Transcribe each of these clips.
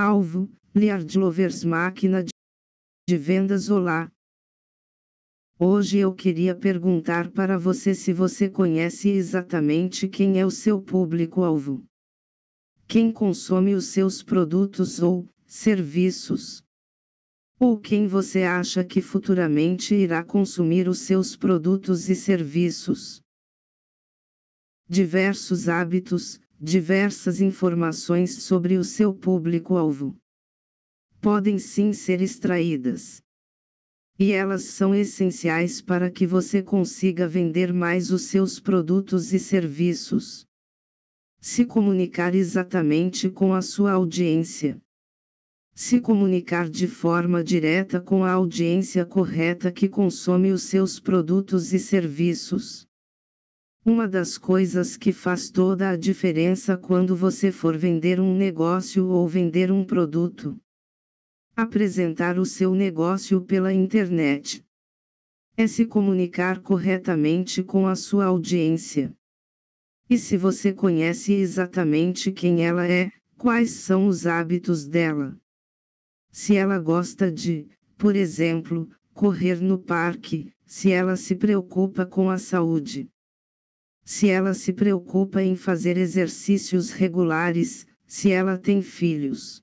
Alvo, Liardlovers Máquina de Vendas Olá. Hoje eu queria perguntar para você se você conhece exatamente quem é o seu público-alvo. Quem consome os seus produtos ou serviços. Ou quem você acha que futuramente irá consumir os seus produtos e serviços. Diversos hábitos, diversas informações sobre o seu público-alvo. Podem sim ser extraídas. E elas são essenciais para que você consiga vender mais os seus produtos e serviços. Se comunicar exatamente com a sua audiência. Se comunicar de forma direta com a audiência correta que consome os seus produtos e serviços. Uma das coisas que faz toda a diferença quando você for vender um negócio ou vender um produto. Apresentar o seu negócio pela internet. É se comunicar corretamente com a sua audiência. E se você conhece exatamente quem ela é, quais são os hábitos dela. Se ela gosta de, por exemplo, correr no parque, se ela se preocupa com a saúde se ela se preocupa em fazer exercícios regulares, se ela tem filhos.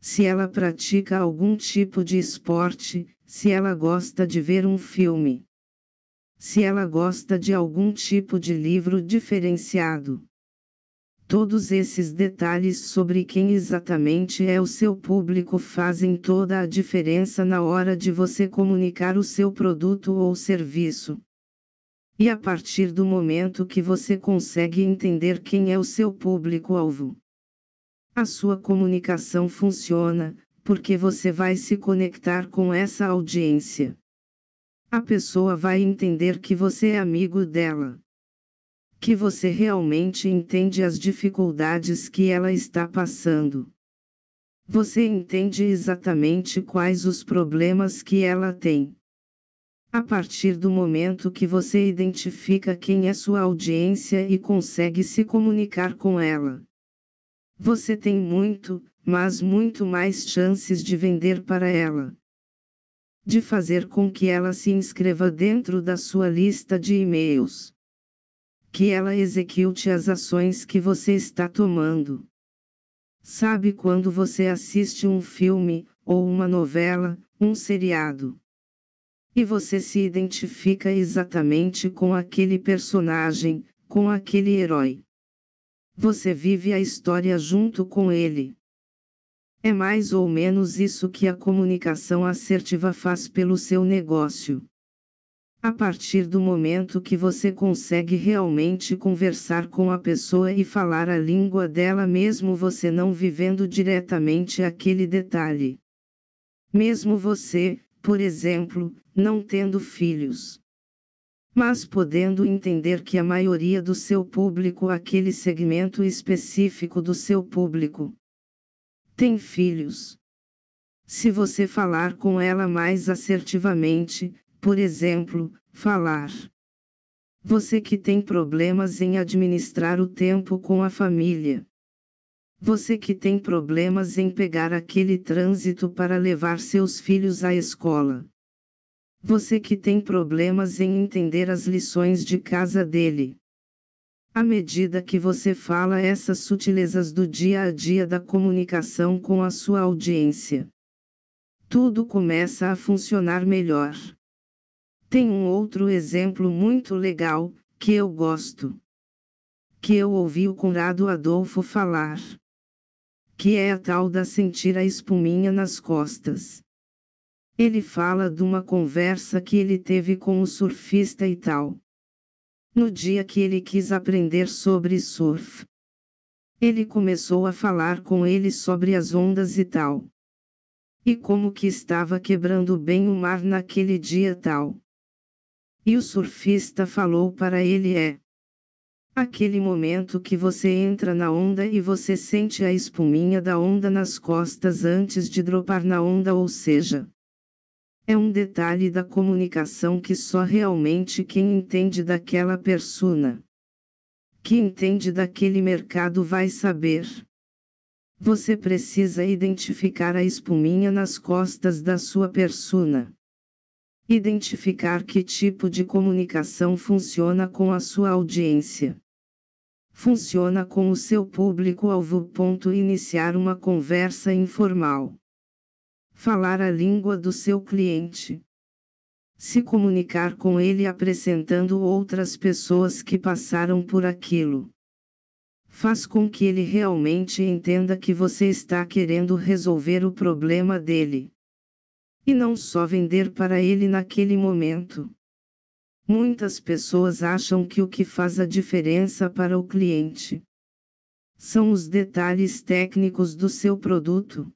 Se ela pratica algum tipo de esporte, se ela gosta de ver um filme. Se ela gosta de algum tipo de livro diferenciado. Todos esses detalhes sobre quem exatamente é o seu público fazem toda a diferença na hora de você comunicar o seu produto ou serviço, e a partir do momento que você consegue entender quem é o seu público-alvo, a sua comunicação funciona, porque você vai se conectar com essa audiência. A pessoa vai entender que você é amigo dela. Que você realmente entende as dificuldades que ela está passando. Você entende exatamente quais os problemas que ela tem. A partir do momento que você identifica quem é sua audiência e consegue se comunicar com ela, você tem muito, mas muito mais chances de vender para ela. De fazer com que ela se inscreva dentro da sua lista de e-mails. Que ela execute as ações que você está tomando. Sabe quando você assiste um filme, ou uma novela, um seriado? E você se identifica exatamente com aquele personagem, com aquele herói. Você vive a história junto com ele. É mais ou menos isso que a comunicação assertiva faz pelo seu negócio. A partir do momento que você consegue realmente conversar com a pessoa e falar a língua dela, mesmo você não vivendo diretamente aquele detalhe. Mesmo você, por exemplo, não tendo filhos. Mas podendo entender que a maioria do seu público, aquele segmento específico do seu público, tem filhos. Se você falar com ela mais assertivamente, por exemplo, falar. Você que tem problemas em administrar o tempo com a família. Você que tem problemas em pegar aquele trânsito para levar seus filhos à escola. Você que tem problemas em entender as lições de casa dele. À medida que você fala essas sutilezas do dia a dia da comunicação com a sua audiência, tudo começa a funcionar melhor. Tem um outro exemplo muito legal, que eu gosto. Que eu ouvi o Conrado Adolfo falar que é a tal da sentir a espuminha nas costas. Ele fala de uma conversa que ele teve com o surfista e tal. No dia que ele quis aprender sobre surf, ele começou a falar com ele sobre as ondas e tal. E como que estava quebrando bem o mar naquele dia tal. E o surfista falou para ele é: Aquele momento que você entra na onda e você sente a espuminha da onda nas costas antes de dropar na onda, ou seja, é um detalhe da comunicação que só realmente quem entende daquela persona, que entende daquele mercado vai saber. Você precisa identificar a espuminha nas costas da sua persona. Identificar que tipo de comunicação funciona com a sua audiência funciona com o seu público-alvo. Iniciar uma conversa informal. Falar a língua do seu cliente. Se comunicar com ele apresentando outras pessoas que passaram por aquilo. Faz com que ele realmente entenda que você está querendo resolver o problema dele. E não só vender para ele naquele momento. Muitas pessoas acham que o que faz a diferença para o cliente são os detalhes técnicos do seu produto.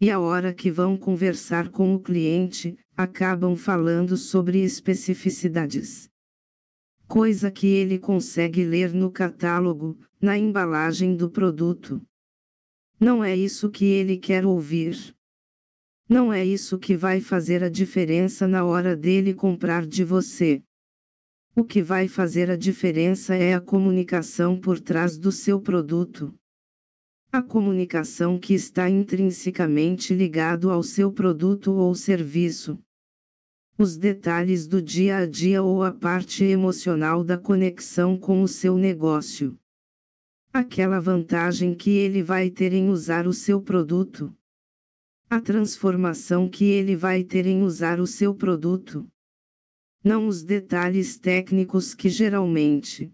E a hora que vão conversar com o cliente, acabam falando sobre especificidades. Coisa que ele consegue ler no catálogo, na embalagem do produto. Não é isso que ele quer ouvir. Não é isso que vai fazer a diferença na hora dele comprar de você. O que vai fazer a diferença é a comunicação por trás do seu produto. A comunicação que está intrinsecamente ligado ao seu produto ou serviço. Os detalhes do dia a dia ou a parte emocional da conexão com o seu negócio. Aquela vantagem que ele vai ter em usar o seu produto a transformação que ele vai ter em usar o seu produto. Não os detalhes técnicos que geralmente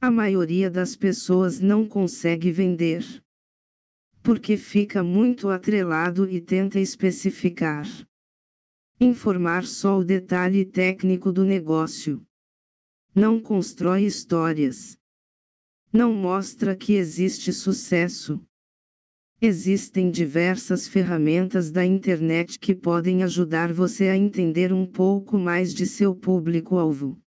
a maioria das pessoas não consegue vender. Porque fica muito atrelado e tenta especificar. Informar só o detalhe técnico do negócio. Não constrói histórias. Não mostra que existe sucesso Existem diversas ferramentas da internet que podem ajudar você a entender um pouco mais de seu público-alvo.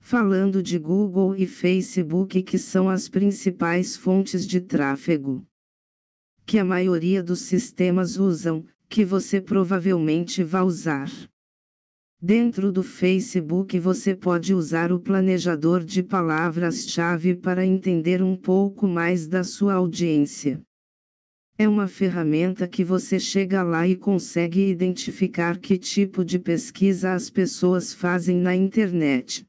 Falando de Google e Facebook, que são as principais fontes de tráfego que a maioria dos sistemas usam, que você provavelmente vai usar. Dentro do Facebook você pode usar o planejador de palavras-chave para entender um pouco mais da sua audiência. É uma ferramenta que você chega lá e consegue identificar que tipo de pesquisa as pessoas fazem na internet.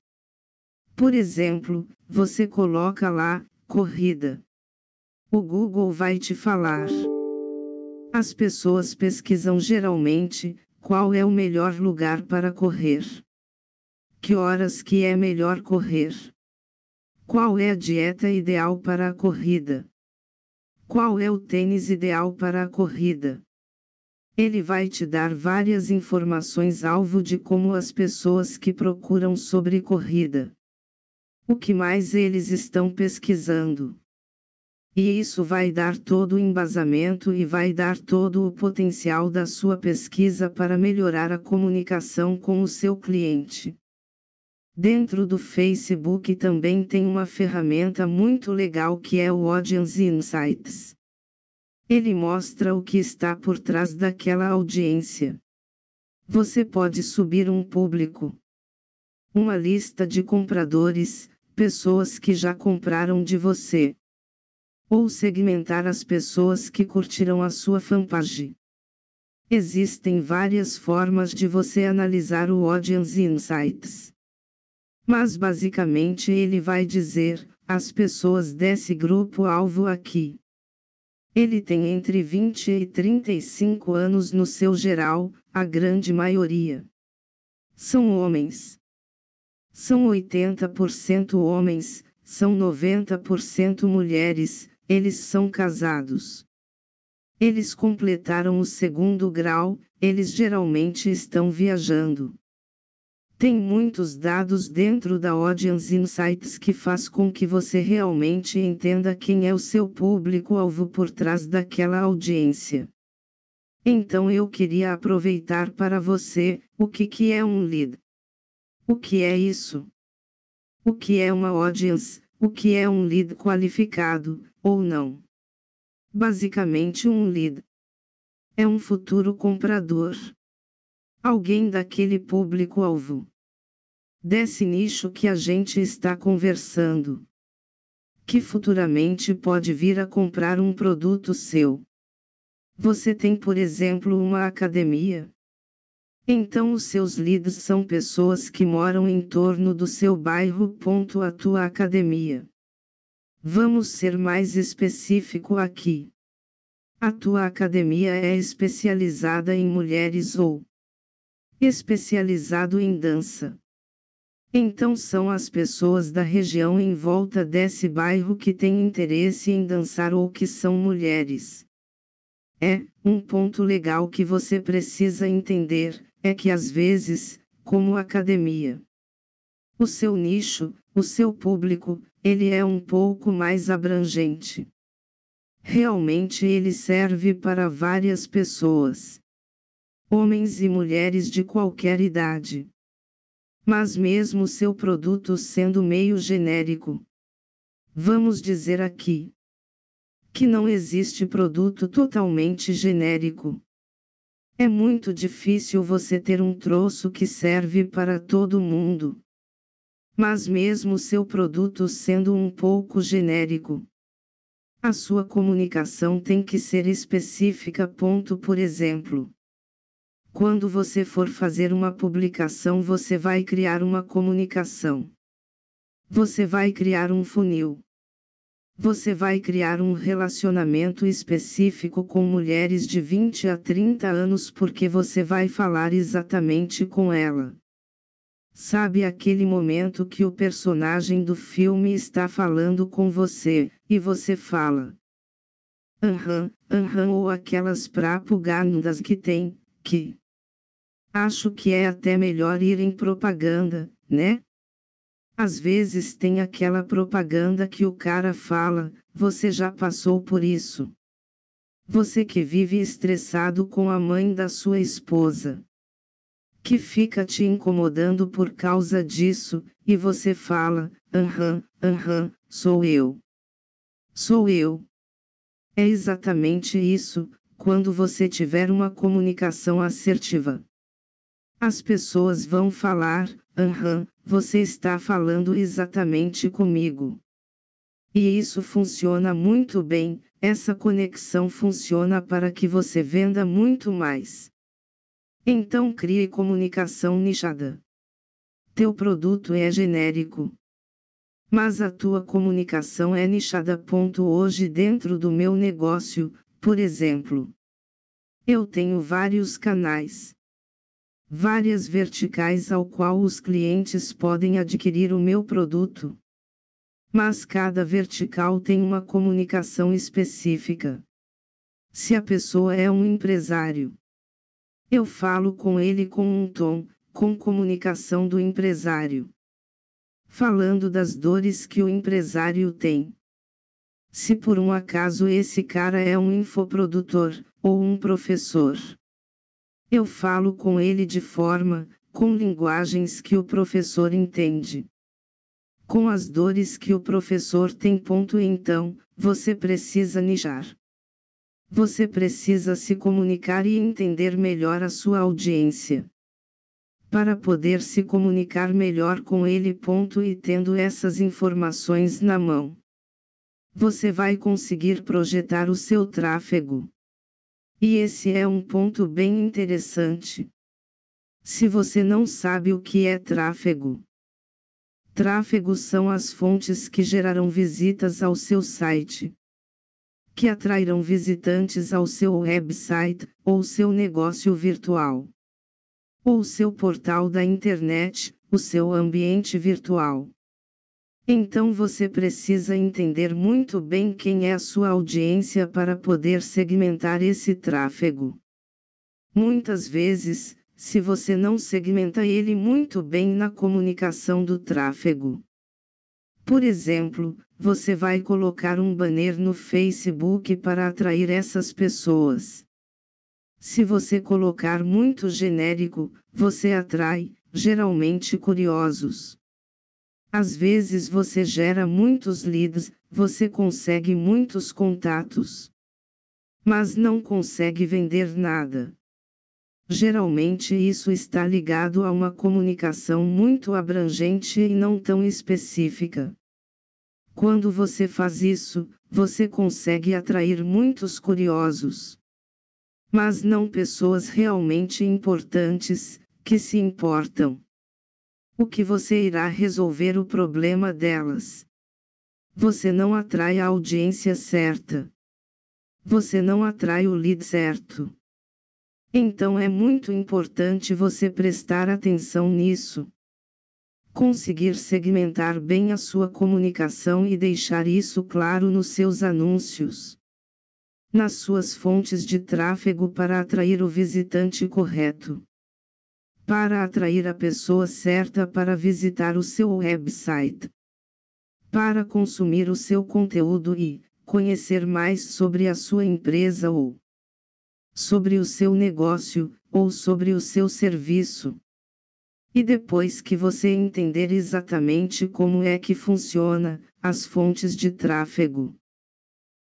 Por exemplo, você coloca lá, corrida. O Google vai te falar. As pessoas pesquisam geralmente, qual é o melhor lugar para correr? Que horas que é melhor correr? Qual é a dieta ideal para a corrida? Qual é o tênis ideal para a corrida? Ele vai te dar várias informações alvo de como as pessoas que procuram sobre corrida. O que mais eles estão pesquisando. E isso vai dar todo o embasamento e vai dar todo o potencial da sua pesquisa para melhorar a comunicação com o seu cliente. Dentro do Facebook também tem uma ferramenta muito legal que é o Audience Insights. Ele mostra o que está por trás daquela audiência. Você pode subir um público, uma lista de compradores, pessoas que já compraram de você, ou segmentar as pessoas que curtiram a sua fanpage. Existem várias formas de você analisar o Audience Insights. Mas basicamente ele vai dizer, as pessoas desse grupo-alvo aqui. Ele tem entre 20 e 35 anos no seu geral, a grande maioria. São homens. São 80% homens, são 90% mulheres, eles são casados. Eles completaram o segundo grau, eles geralmente estão viajando. Tem muitos dados dentro da Audience Insights que faz com que você realmente entenda quem é o seu público-alvo por trás daquela audiência. Então eu queria aproveitar para você, o que, que é um lead? O que é isso? O que é uma audience? O que é um lead qualificado, ou não? Basicamente um lead é um futuro comprador. Alguém daquele público-alvo desse nicho que a gente está conversando. Que futuramente pode vir a comprar um produto seu. Você tem, por exemplo, uma academia. Então os seus leads são pessoas que moram em torno do seu bairro. A tua academia. Vamos ser mais específico aqui. A tua academia é especializada em mulheres ou especializado em dança. Então são as pessoas da região em volta desse bairro que têm interesse em dançar ou que são mulheres. É, um ponto legal que você precisa entender, é que às vezes, como academia, o seu nicho, o seu público, ele é um pouco mais abrangente. Realmente ele serve para várias pessoas. Homens e mulheres de qualquer idade mas mesmo seu produto sendo meio genérico. Vamos dizer aqui que não existe produto totalmente genérico. É muito difícil você ter um troço que serve para todo mundo. Mas mesmo seu produto sendo um pouco genérico, a sua comunicação tem que ser específica. Ponto, por exemplo, quando você for fazer uma publicação, você vai criar uma comunicação. Você vai criar um funil. Você vai criar um relacionamento específico com mulheres de 20 a 30 anos porque você vai falar exatamente com ela. Sabe aquele momento que o personagem do filme está falando com você, e você fala. Aham, uhum, aham, uhum, ou aquelas prapugandas que tem, que. Acho que é até melhor ir em propaganda, né? Às vezes tem aquela propaganda que o cara fala, você já passou por isso. Você que vive estressado com a mãe da sua esposa. Que fica te incomodando por causa disso, e você fala, aham, aham, sou eu. Sou eu. É exatamente isso, quando você tiver uma comunicação assertiva. As pessoas vão falar, aham, você está falando exatamente comigo. E isso funciona muito bem, essa conexão funciona para que você venda muito mais. Então crie comunicação nichada. Teu produto é genérico. Mas a tua comunicação é nichada. Hoje, dentro do meu negócio, por exemplo, eu tenho vários canais várias verticais ao qual os clientes podem adquirir o meu produto. Mas cada vertical tem uma comunicação específica. Se a pessoa é um empresário, eu falo com ele com um tom, com comunicação do empresário. Falando das dores que o empresário tem. Se por um acaso esse cara é um infoprodutor, ou um professor eu falo com ele de forma, com linguagens que o professor entende. Com as dores que o professor tem. Ponto então, você precisa nijar. Você precisa se comunicar e entender melhor a sua audiência. Para poder se comunicar melhor com ele. Ponto e tendo essas informações na mão, você vai conseguir projetar o seu tráfego. E esse é um ponto bem interessante. Se você não sabe o que é tráfego, tráfego são as fontes que gerarão visitas ao seu site, que atrairão visitantes ao seu website ou seu negócio virtual, ou seu portal da internet, o seu ambiente virtual. Então você precisa entender muito bem quem é a sua audiência para poder segmentar esse tráfego. Muitas vezes, se você não segmenta ele muito bem na comunicação do tráfego. Por exemplo, você vai colocar um banner no Facebook para atrair essas pessoas. Se você colocar muito genérico, você atrai, geralmente curiosos. Às vezes você gera muitos leads, você consegue muitos contatos, mas não consegue vender nada. Geralmente isso está ligado a uma comunicação muito abrangente e não tão específica. Quando você faz isso, você consegue atrair muitos curiosos, mas não pessoas realmente importantes, que se importam o que você irá resolver o problema delas. Você não atrai a audiência certa. Você não atrai o lead certo. Então é muito importante você prestar atenção nisso. Conseguir segmentar bem a sua comunicação e deixar isso claro nos seus anúncios. Nas suas fontes de tráfego para atrair o visitante correto para atrair a pessoa certa para visitar o seu website. Para consumir o seu conteúdo e conhecer mais sobre a sua empresa ou sobre o seu negócio ou sobre o seu serviço. E depois que você entender exatamente como é que funciona as fontes de tráfego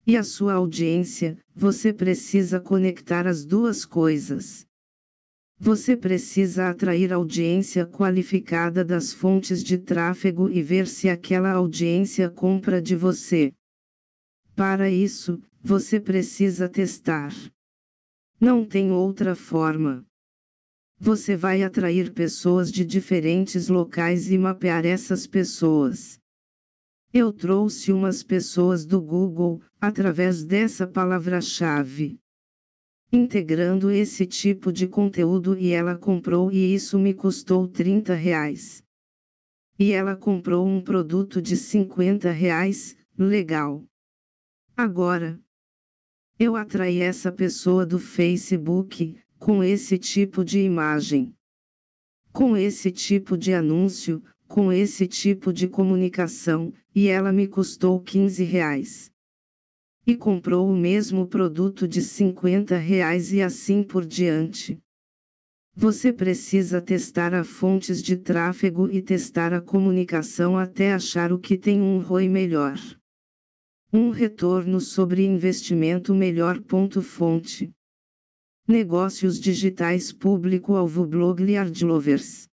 e a sua audiência, você precisa conectar as duas coisas. Você precisa atrair audiência qualificada das fontes de tráfego e ver se aquela audiência compra de você. Para isso, você precisa testar. Não tem outra forma. Você vai atrair pessoas de diferentes locais e mapear essas pessoas. Eu trouxe umas pessoas do Google, através dessa palavra-chave integrando esse tipo de conteúdo e ela comprou e isso me custou 30 reais. E ela comprou um produto de 50 reais, legal. Agora, eu atraí essa pessoa do Facebook, com esse tipo de imagem. Com esse tipo de anúncio, com esse tipo de comunicação, e ela me custou 15 reais e comprou o mesmo produto de 50 reais e assim por diante. Você precisa testar as fontes de tráfego e testar a comunicação até achar o que tem um ROI melhor. Um retorno sobre investimento melhor. Ponto fonte. Negócios digitais público-alvo blog Lovers.